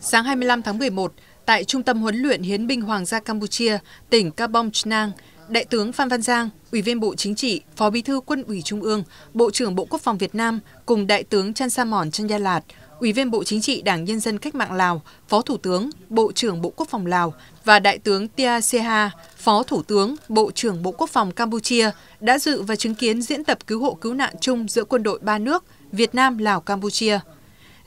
Sáng 25 tháng 11, tại Trung tâm huấn luyện hiến binh Hoàng gia Campuchia, tỉnh Kabong Chnang, Đại tướng Phan Văn Giang, Ủy viên Bộ Chính trị, Phó Bí thư Quân ủy Trung ương, Bộ trưởng Bộ Quốc phòng Việt Nam cùng Đại tướng Chan Sa Chan Gia Lạt, Ủy viên Bộ Chính trị Đảng Nhân dân Cách mạng Lào, Phó Thủ tướng, Bộ trưởng Bộ Quốc phòng Lào và Đại tướng Tia Seha, Phó Thủ tướng, Bộ trưởng Bộ Quốc phòng Campuchia đã dự và chứng kiến diễn tập cứu hộ cứu nạn chung giữa quân đội ba nước Việt Nam, Lào, Campuchia –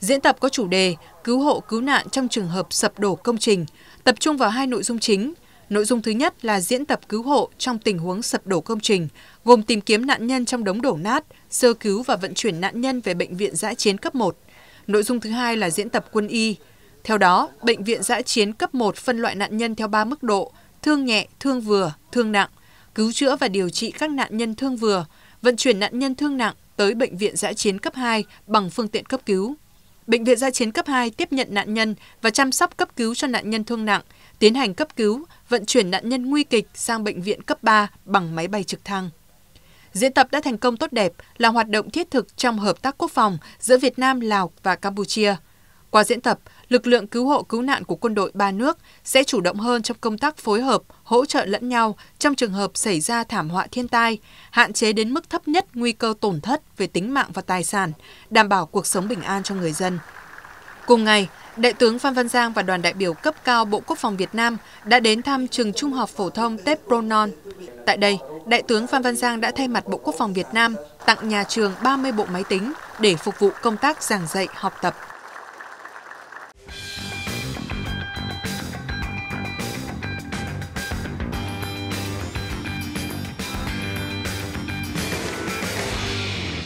Diễn tập có chủ đề Cứu hộ cứu nạn trong trường hợp sập đổ công trình, tập trung vào hai nội dung chính. Nội dung thứ nhất là diễn tập cứu hộ trong tình huống sập đổ công trình, gồm tìm kiếm nạn nhân trong đống đổ nát, sơ cứu và vận chuyển nạn nhân về bệnh viện giã chiến cấp 1. Nội dung thứ hai là diễn tập quân y. Theo đó, bệnh viện giã chiến cấp 1 phân loại nạn nhân theo 3 mức độ: thương nhẹ, thương vừa, thương nặng, cứu chữa và điều trị các nạn nhân thương vừa, vận chuyển nạn nhân thương nặng tới bệnh viện giã chiến cấp 2 bằng phương tiện cấp cứu. Bệnh viện Gia Chiến cấp 2 tiếp nhận nạn nhân và chăm sóc cấp cứu cho nạn nhân thương nặng, tiến hành cấp cứu, vận chuyển nạn nhân nguy kịch sang bệnh viện cấp 3 bằng máy bay trực thăng. Diễn tập đã thành công tốt đẹp là hoạt động thiết thực trong hợp tác quốc phòng giữa Việt Nam, Lào và Campuchia. Qua diễn tập, lực lượng cứu hộ cứu nạn của quân đội ba nước sẽ chủ động hơn trong công tác phối hợp, hỗ trợ lẫn nhau trong trường hợp xảy ra thảm họa thiên tai, hạn chế đến mức thấp nhất nguy cơ tổn thất về tính mạng và tài sản, đảm bảo cuộc sống bình an cho người dân. Cùng ngày, Đại tướng Phan Văn Giang và đoàn đại biểu cấp cao Bộ Quốc phòng Việt Nam đã đến thăm trường trung học phổ thông Tết Pronon. Tại đây, Đại tướng Phan Văn Giang đã thay mặt Bộ Quốc phòng Việt Nam tặng nhà trường 30 bộ máy tính để phục vụ công tác giảng dạy, học tập